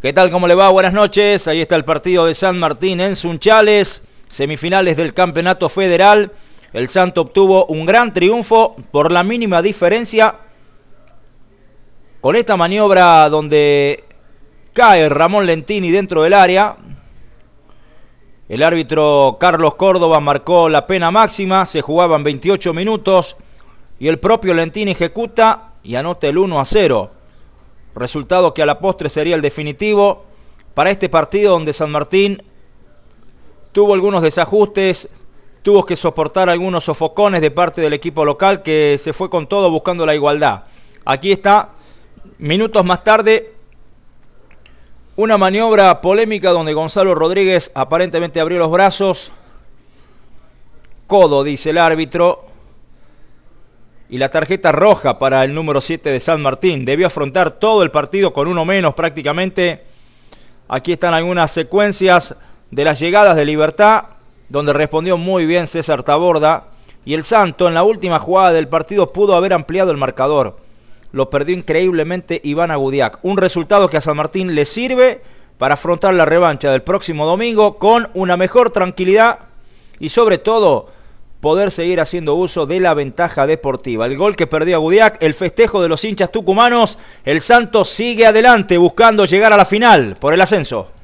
¿Qué tal? ¿Cómo le va? Buenas noches. Ahí está el partido de San Martín en Sunchales, semifinales del Campeonato Federal. El Santo obtuvo un gran triunfo por la mínima diferencia con esta maniobra donde cae Ramón Lentini dentro del área. El árbitro Carlos Córdoba marcó la pena máxima, se jugaban 28 minutos y el propio Lentini ejecuta y anota el 1 a 0. Resultado que a la postre sería el definitivo para este partido donde San Martín tuvo algunos desajustes, tuvo que soportar algunos sofocones de parte del equipo local que se fue con todo buscando la igualdad. Aquí está, minutos más tarde, una maniobra polémica donde Gonzalo Rodríguez aparentemente abrió los brazos. Codo, dice el árbitro y la tarjeta roja para el número 7 de San Martín. Debió afrontar todo el partido con uno menos prácticamente. Aquí están algunas secuencias de las llegadas de Libertad, donde respondió muy bien César Taborda. Y el Santo en la última jugada del partido pudo haber ampliado el marcador. Lo perdió increíblemente Iván Agudiak. Un resultado que a San Martín le sirve para afrontar la revancha del próximo domingo con una mejor tranquilidad y sobre todo poder seguir haciendo uso de la ventaja deportiva. El gol que perdió a el festejo de los hinchas tucumanos, el Santos sigue adelante buscando llegar a la final por el ascenso.